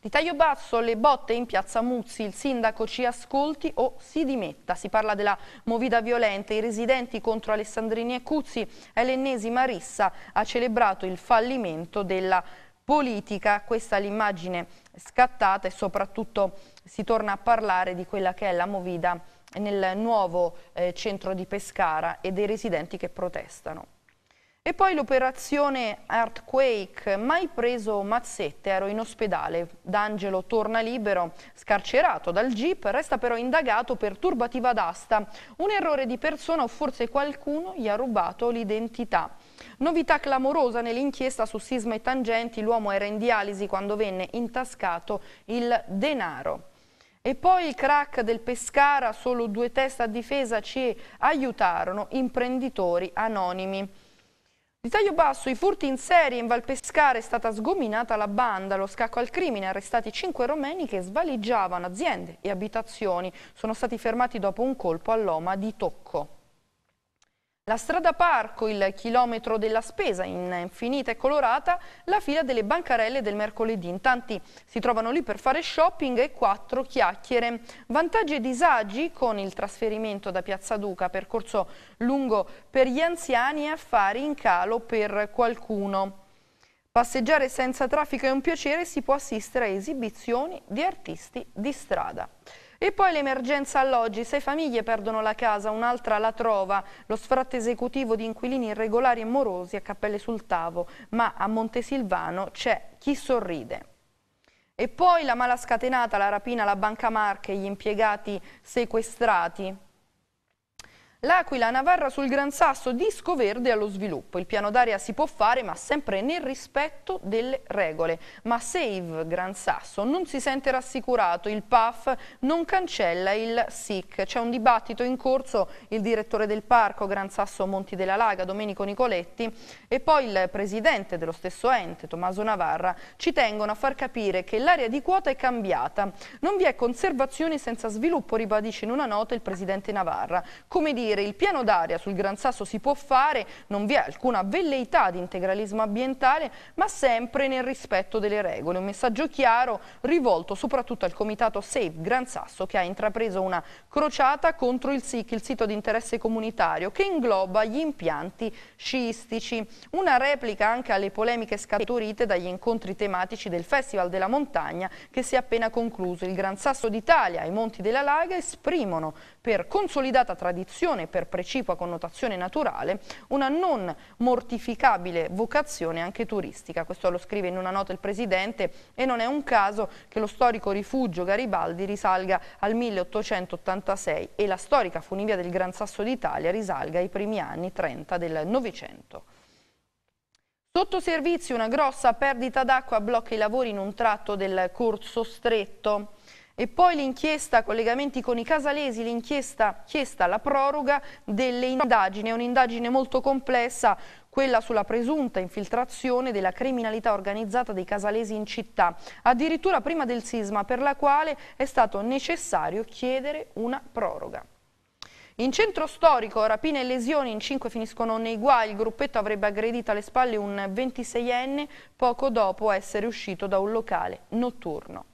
di taglio basso le botte in piazza Muzzi, il sindaco ci ascolti o si dimetta. Si parla della movida violenta, i residenti contro Alessandrini e Cuzzi, è l'ennesima rissa, ha celebrato il fallimento della politica, questa è l'immagine scattata e soprattutto si torna a parlare di quella che è la movida nel nuovo eh, centro di Pescara e dei residenti che protestano. E poi l'operazione Earthquake, mai preso mazzette, ero in ospedale. D'Angelo torna libero, scarcerato dal jeep, resta però indagato per turbativa d'asta. Un errore di persona o forse qualcuno gli ha rubato l'identità. Novità clamorosa nell'inchiesta su sisma e tangenti, l'uomo era in dialisi quando venne intascato il denaro. E poi il crack del Pescara, solo due teste a difesa ci aiutarono, imprenditori anonimi. Di taglio basso, i furti in serie in Valpescare è stata sgominata la banda, lo scacco al crimine, arrestati cinque romeni che svaliggiavano aziende e abitazioni. Sono stati fermati dopo un colpo all'Oma di Tocco. La strada parco, il chilometro della spesa in infinita e colorata, la fila delle bancarelle del mercoledì. In tanti si trovano lì per fare shopping e quattro chiacchiere. Vantaggi e disagi con il trasferimento da Piazza Duca, percorso lungo per gli anziani e affari in calo per qualcuno. Passeggiare senza traffico è un piacere, si può assistere a esibizioni di artisti di strada. E poi l'emergenza alloggi, sei famiglie perdono la casa, un'altra la trova, lo sfratto esecutivo di inquilini irregolari e morosi a Cappelle sul Tavo, ma a Montesilvano c'è chi sorride. E poi la mala scatenata, la rapina alla Banca Marche, gli impiegati sequestrati, L'Aquila Navarra sul Gran Sasso, disco verde allo sviluppo. Il piano d'aria si può fare ma sempre nel rispetto delle regole. Ma Save Gran Sasso non si sente rassicurato, il PAF non cancella il SIC. C'è un dibattito in corso, il direttore del parco Gran Sasso Monti della Laga, Domenico Nicoletti, e poi il presidente dello stesso ente, Tommaso Navarra, ci tengono a far capire che l'area di quota è cambiata. Non vi è conservazione senza sviluppo, ribadisce in una nota il presidente Navarra. Come dire, dire il piano d'aria sul Gran Sasso si può fare, non vi è alcuna velleità di integralismo ambientale, ma sempre nel rispetto delle regole. Un messaggio chiaro rivolto soprattutto al comitato Save Gran Sasso che ha intrapreso una crociata contro il SIC, il sito di interesse comunitario, che ingloba gli impianti sciistici. Una replica anche alle polemiche scaturite dagli incontri tematici del Festival della Montagna che si è appena concluso. Il Gran Sasso d'Italia e i Monti della Laga esprimono per consolidata tradizione e per precipua connotazione naturale, una non mortificabile vocazione anche turistica. Questo lo scrive in una nota il Presidente e non è un caso che lo storico rifugio Garibaldi risalga al 1886 e la storica funivia del Gran Sasso d'Italia risalga ai primi anni 30 del Novecento. Sotto servizio una grossa perdita d'acqua blocca i lavori in un tratto del corso stretto. E poi l'inchiesta, collegamenti con i casalesi, l'inchiesta chiesta la proroga delle indagini, è un'indagine molto complessa, quella sulla presunta infiltrazione della criminalità organizzata dei casalesi in città, addirittura prima del sisma, per la quale è stato necessario chiedere una proroga. In centro storico, rapine e lesioni, in cinque finiscono nei guai, il gruppetto avrebbe aggredito alle spalle un 26enne poco dopo essere uscito da un locale notturno.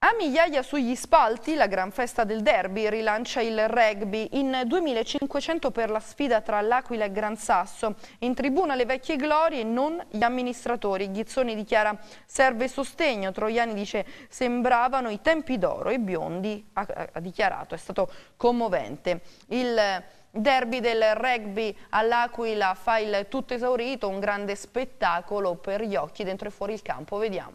A migliaia sugli spalti, la gran festa del derby rilancia il rugby in 2500 per la sfida tra l'Aquila e Gran Sasso. In tribuna le vecchie glorie, non gli amministratori. Ghizzoni dichiara serve sostegno, Troiani dice sembravano i tempi d'oro e Biondi ha, ha dichiarato è stato commovente. Il derby del rugby all'Aquila fa il tutto esaurito, un grande spettacolo per gli occhi dentro e fuori il campo. Vediamo.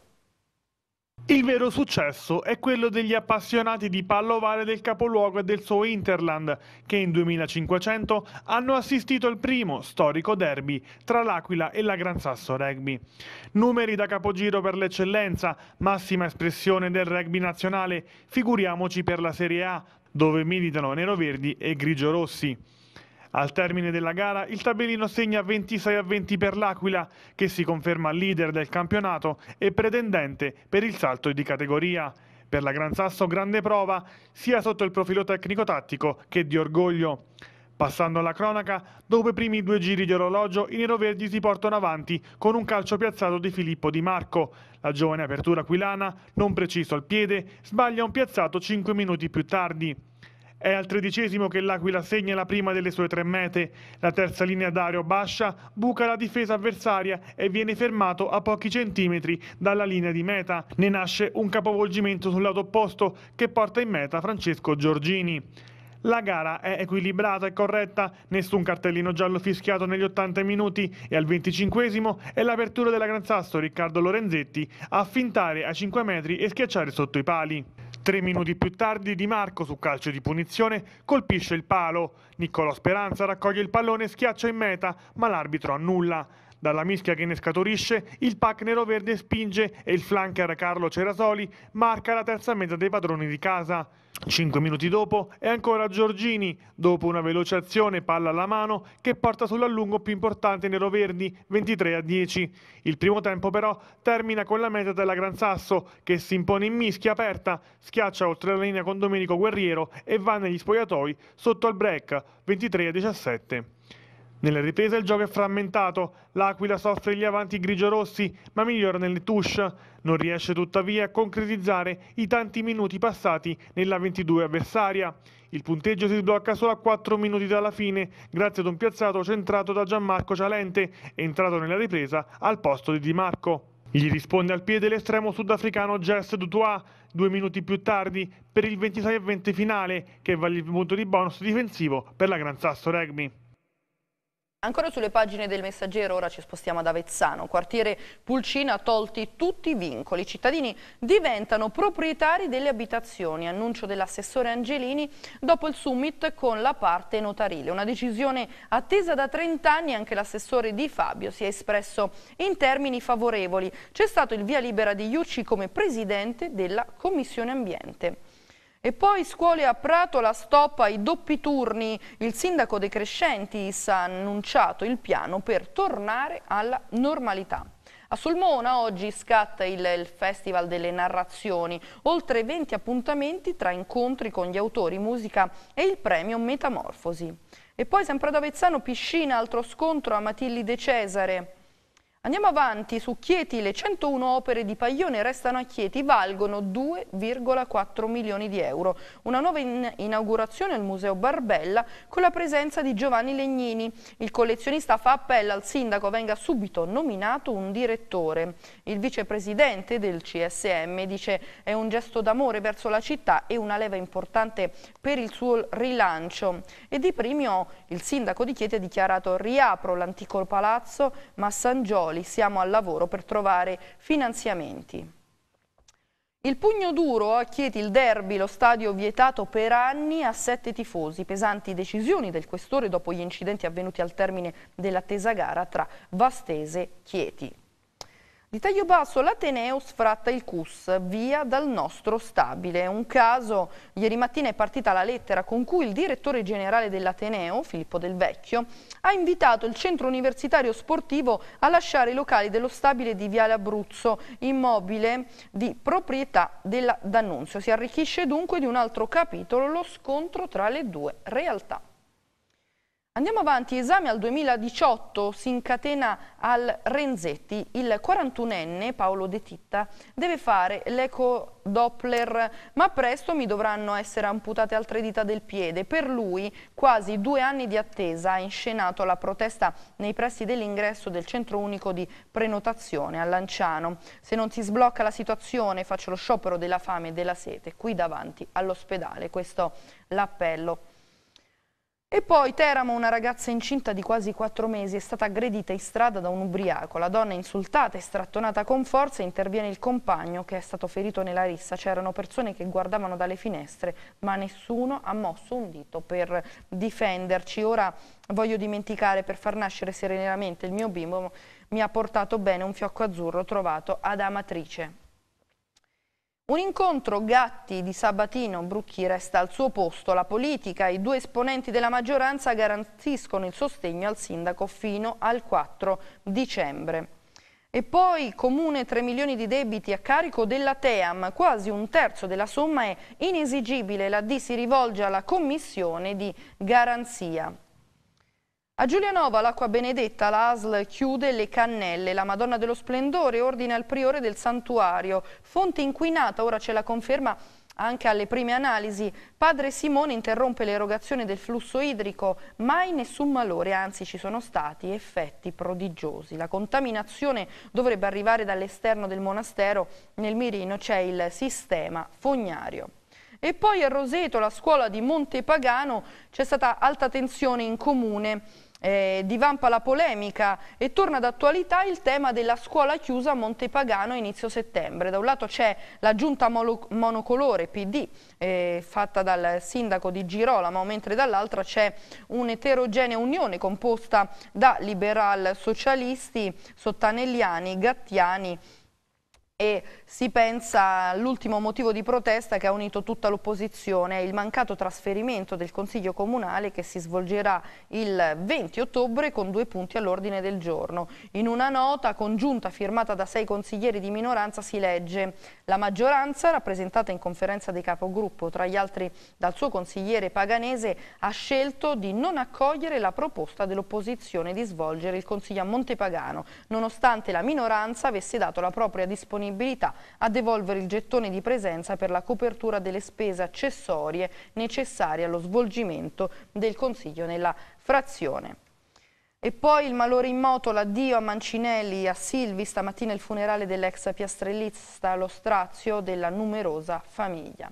Il vero successo è quello degli appassionati di pallovare del capoluogo e del suo Interland, che in 2500 hanno assistito al primo storico derby tra l'Aquila e la Gran Sasso Rugby. Numeri da capogiro per l'eccellenza, massima espressione del rugby nazionale, figuriamoci per la Serie A, dove militano neroverdi e grigio-rossi. Al termine della gara il tabellino segna 26 a 20 per l'Aquila che si conferma leader del campionato e pretendente per il salto di categoria. Per la Gran Sasso grande prova sia sotto il profilo tecnico-tattico che di orgoglio. Passando alla cronaca, dopo i primi due giri di orologio, i neroverdi si portano avanti con un calcio piazzato di Filippo Di Marco. La giovane apertura aquilana, non preciso al piede, sbaglia un piazzato 5 minuti più tardi. È al tredicesimo che l'Aquila segna la prima delle sue tre mete. La terza linea Dario Bascia buca la difesa avversaria e viene fermato a pochi centimetri dalla linea di meta. Ne nasce un capovolgimento sul lato opposto che porta in meta Francesco Giorgini. La gara è equilibrata e corretta, nessun cartellino giallo fischiato negli 80 minuti e al 25 è l'apertura della Gran Sasso Riccardo Lorenzetti a fintare a 5 metri e schiacciare sotto i pali. Tre minuti più tardi Di Marco su calcio di punizione colpisce il palo. Niccolò Speranza raccoglie il pallone e schiaccia in meta, ma l'arbitro annulla. Dalla mischia che ne scaturisce, il pack nero-verde spinge e il flanker Carlo Cerasoli marca la terza meta dei padroni di casa. Cinque minuti dopo è ancora Giorgini, dopo una veloce azione palla alla mano che porta sull'allungo più importante Neroverdi, 23 a 10. Il primo tempo però termina con la meta della Gran Sasso che si impone in mischia aperta, schiaccia oltre la linea con Domenico Guerriero e va negli spogliatoi sotto al break, 23 a 17. Nella ripresa il gioco è frammentato, l'Aquila soffre gli avanti grigio-rossi ma migliora nelle touche, non riesce tuttavia a concretizzare i tanti minuti passati nella 22 avversaria. Il punteggio si sblocca solo a 4 minuti dalla fine grazie ad un piazzato centrato da Gianmarco Cialente, entrato nella ripresa al posto di Di Marco. Gli risponde al piede l'estremo sudafricano Jess Dutois, due minuti più tardi, per il 26-20 finale, che vale il punto di bonus difensivo per la Gran Sasso Rugby.
Ancora sulle pagine del Messaggero, ora ci spostiamo ad Avezzano, quartiere Pulcina, tolti tutti i vincoli. I cittadini diventano proprietari delle abitazioni, annuncio dell'assessore Angelini dopo il summit con la parte notarile. Una decisione attesa da 30 anni, anche l'assessore Di Fabio si è espresso in termini favorevoli. C'è stato il via libera di Iucci come presidente della Commissione Ambiente. E poi scuole a Prato, la stop ai doppi turni. Il sindaco dei Crescentis ha annunciato il piano per tornare alla normalità. A Sulmona oggi scatta il, il, Festival delle Narrazioni, oltre 20 appuntamenti tra incontri con gli autori, musica e il premio Metamorfosi. E poi sempre ad Avezzano Piscina, altro scontro a Matilli De Cesare. Andiamo avanti, su Chieti le 101 opere di Paglione restano a Chieti, valgono 2,4 milioni di euro. Una nuova in inaugurazione al Museo Barbella con la presenza di Giovanni Legnini. Il collezionista fa appello al sindaco venga subito nominato un direttore. Il vicepresidente del CSM dice è un gesto d'amore verso la città e una leva importante per il suo rilancio. E di primio il sindaco di Chieti ha dichiarato riapro l'antico palazzo ma San Giorgio Poli siamo al lavoro per trovare finanziamenti. Il pugno duro a Chieti il derby, lo stadio vietato per anni a sette tifosi, pesanti decisioni del questore dopo gli incidenti avvenuti al termine dell'attesa gara tra Vastese e Chieti. Di taglio basso l'Ateneo sfratta il CUS, via dal nostro stabile. Un caso, ieri mattina è partita la lettera con cui il direttore generale dell'Ateneo, Filippo Del Vecchio, ha invitato il centro universitario sportivo a lasciare i locali dello stabile di Viale Abruzzo, immobile di proprietà della D'Annunzio. Si arricchisce dunque di un altro capitolo, lo scontro tra le due realtà. Andiamo avanti, esame al 2018 si incatena al Renzetti. Il 41enne Paolo De Titta deve fare l'eco Doppler, ma presto mi dovranno essere amputate altre dita del piede. Per lui quasi due anni di attesa ha inscenato la protesta nei pressi dell'ingresso del centro unico di prenotazione a Lanciano. Se non si sblocca la situazione faccio lo sciopero della fame e della sete qui davanti all'ospedale. Questo l'appello e poi Teramo, una ragazza incinta di quasi quattro mesi, è stata aggredita in strada da un ubriaco. La donna è insultata e strattonata con forza interviene il compagno che è stato ferito nella rissa. C'erano persone che guardavano dalle finestre, ma nessuno ha mosso un dito per difenderci. Ora voglio dimenticare per far nascere serenamente il mio bimbo, mi ha portato bene un fiocco azzurro trovato ad Amatrice. Un incontro Gatti di Sabatino, Brucchi resta al suo posto, la politica, i due esponenti della maggioranza garantiscono il sostegno al sindaco fino al 4 dicembre. E poi Comune 3 milioni di debiti a carico della Team, quasi un terzo della somma è inesigibile, la D si rivolge alla Commissione di Garanzia. A Giulianova, l'acqua benedetta, l'ASL chiude le cannelle. La Madonna dello Splendore ordina al priore del santuario. Fonte inquinata, ora ce la conferma anche alle prime analisi. Padre Simone interrompe l'erogazione del flusso idrico. Mai nessun malore, anzi ci sono stati effetti prodigiosi. La contaminazione dovrebbe arrivare dall'esterno del monastero. Nel mirino c'è il sistema fognario. E poi a Roseto, la scuola di Montepagano, c'è stata alta tensione in comune. Eh, divampa la polemica e torna d'attualità il tema della scuola chiusa a Montepagano inizio settembre. Da un lato c'è la giunta monocolore PD eh, fatta dal sindaco di Girolamo, mentre dall'altra c'è un'eterogenea unione composta da liberal socialisti, sottanelliani, gattiani e si pensa all'ultimo motivo di protesta che ha unito tutta l'opposizione, il mancato trasferimento del Consiglio Comunale che si svolgerà il 20 ottobre con due punti all'ordine del giorno. In una nota congiunta firmata da sei consiglieri di minoranza si legge la maggioranza, rappresentata in conferenza dei capogruppo, tra gli altri dal suo consigliere Paganese, ha scelto di non accogliere la proposta dell'opposizione di svolgere il Consiglio a Montepagano, nonostante la minoranza avesse dato la propria disponibilità disponibilità a devolvere il gettone di presenza per la copertura delle spese accessorie necessarie allo svolgimento del Consiglio nella frazione. E poi il malore in moto, l'addio a Mancinelli, a Silvi, stamattina il funerale dell'ex piastrellista, lo strazio della numerosa famiglia.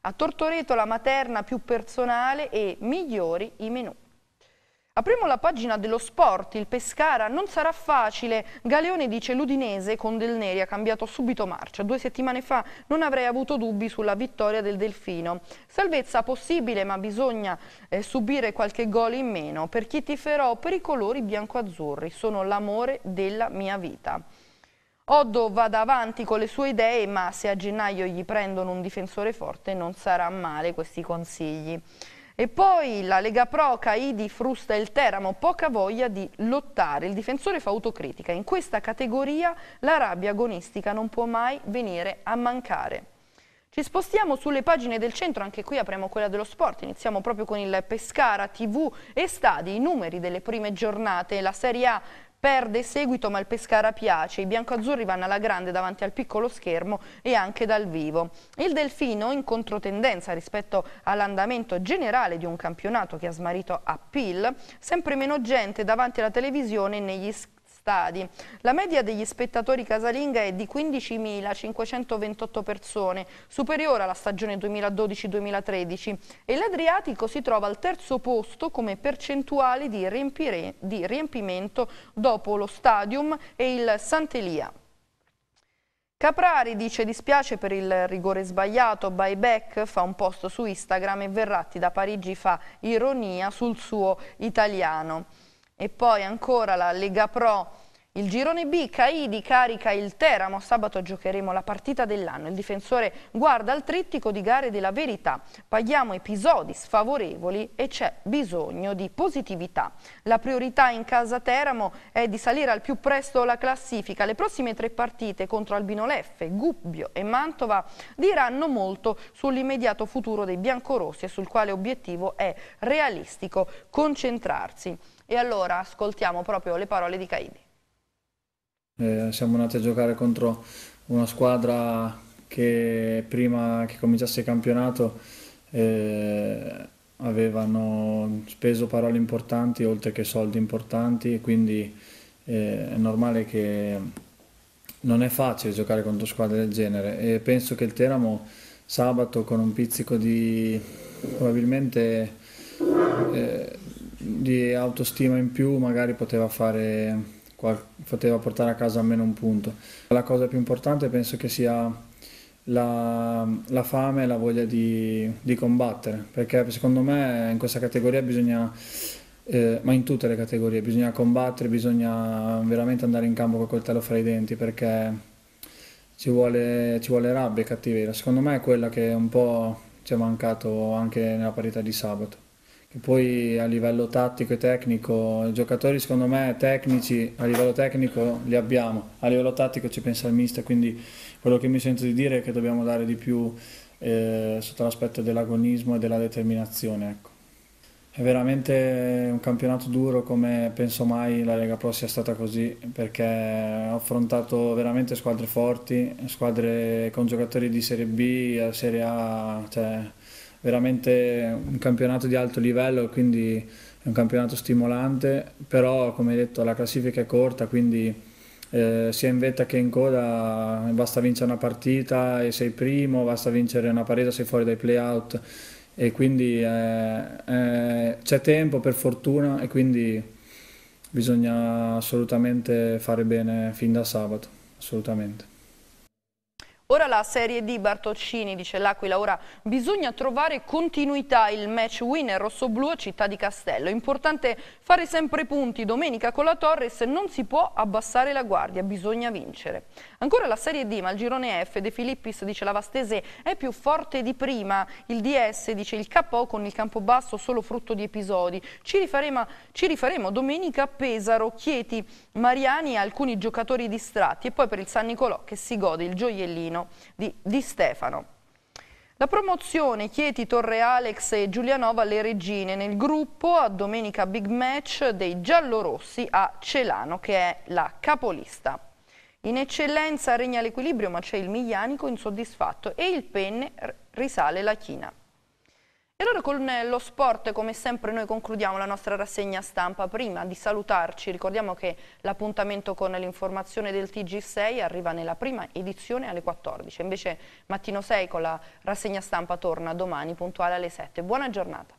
A Tortoreto la materna più personale e migliori i menù. Apriamo la pagina dello sport, il Pescara non sarà facile, Galeone dice l'Udinese con Del Neri ha cambiato subito marcia, due settimane fa non avrei avuto dubbi sulla vittoria del Delfino, salvezza possibile ma bisogna eh, subire qualche gol in meno, per chi tiferò per i colori bianco-azzurri, sono l'amore della mia vita. Oddo vada avanti con le sue idee ma se a gennaio gli prendono un difensore forte non sarà male questi consigli. E poi la Lega Pro, Caidi, frusta il Teramo, poca voglia di lottare. Il difensore fa autocritica. In questa categoria la rabbia agonistica non può mai venire a mancare. Ci spostiamo sulle pagine del centro, anche qui apriamo quella dello sport, iniziamo proprio con il Pescara TV e Stadi, i numeri delle prime giornate, la Serie A perde seguito ma il Pescara piace, i biancoazzurri vanno alla grande davanti al piccolo schermo e anche dal vivo. Il Delfino in controtendenza rispetto all'andamento generale di un campionato che ha smarrito a PIL, sempre meno gente davanti alla televisione e negli schermi stadi. La media degli spettatori casalinga è di 15.528 persone, superiore alla stagione 2012-2013 e l'Adriatico si trova al terzo posto come percentuale di, di riempimento dopo lo Stadium e il Sant'Elia. Caprari dice dispiace per il rigore sbagliato, buyback fa un post su Instagram e Verratti da Parigi fa ironia sul suo italiano e poi ancora la Lega Pro il girone B, Caidi carica il Teramo, sabato giocheremo la partita dell'anno. Il difensore guarda al trittico di gare della verità. Paghiamo episodi sfavorevoli e c'è bisogno di positività. La priorità in casa Teramo è di salire al più presto la classifica. Le prossime tre partite contro Albino Leffe, Gubbio e Mantova diranno molto sull'immediato futuro dei biancorossi e sul quale obiettivo è realistico concentrarsi. E allora ascoltiamo proprio le parole di Caidi.
Eh, siamo andati a giocare contro una squadra che prima che cominciasse il campionato eh, avevano speso parole importanti oltre che soldi importanti quindi eh, è normale che non è facile giocare contro squadre del genere e penso che il Teramo sabato con un pizzico di probabilmente eh, di autostima in più magari poteva fare poteva portare a casa almeno un punto. La cosa più importante penso che sia la, la fame e la voglia di, di, combattere, perché secondo me in questa categoria bisogna, eh, ma in tutte le categorie, bisogna combattere, bisogna veramente andare in campo col coltello fra i denti, perché ci vuole, ci vuole rabbia e cattiveria. Secondo me è quella che un po' ci è mancato anche nella parità di sabato. Poi a livello tattico e tecnico, i giocatori secondo me tecnici, a livello tecnico li abbiamo, a livello tattico ci pensa il mister, quindi quello che mi sento di dire è che dobbiamo dare di più eh, sotto l'aspetto dell'agonismo e della determinazione. Ecco. È veramente un campionato duro come penso mai la Lega Pro sia stata così, perché ho affrontato veramente squadre forti, squadre con giocatori di Serie B, Serie A, cioè veramente un campionato di alto livello, quindi è un campionato stimolante, però come hai detto la classifica è corta, quindi eh, sia in vetta che in coda basta vincere una partita e sei primo, basta vincere una partita e sei fuori dai playout e quindi eh, eh, c'è tempo per fortuna e quindi bisogna assolutamente fare bene fin da sabato, assolutamente.
Ora la Serie D Bartoccini, dice l'Aquila, ora bisogna trovare continuità il match winner rosso-blu a Città di Castello. Importante fare sempre punti, domenica con la Torres non si può abbassare la guardia, bisogna vincere. Ancora la Serie D, ma il girone F, De Filippis dice la Vastese è più forte di prima, il DS dice il KO con il campo basso, solo frutto di episodi. Ci rifaremo, ci rifaremo domenica a Pesaro, Chieti, Mariani e alcuni giocatori distratti e poi per il San Nicolò che si gode il gioiellino. Torino di Di Stefano. La promozione Chieti, Torre Alex e Giulianova alle regine nel gruppo a domenica big match dei giallorossi a Celano che è la capolista. In eccellenza regna l'equilibrio ma c'è il Miglianico insoddisfatto e il Penne risale la china. E allora con eh, lo sport, come sempre, noi concludiamo la nostra rassegna stampa. Prima di salutarci, ricordiamo che l'appuntamento con l'informazione del TG6 arriva nella prima edizione alle 14. Invece Mattino 6 con la rassegna stampa torna domani puntuale alle 7. Buona giornata.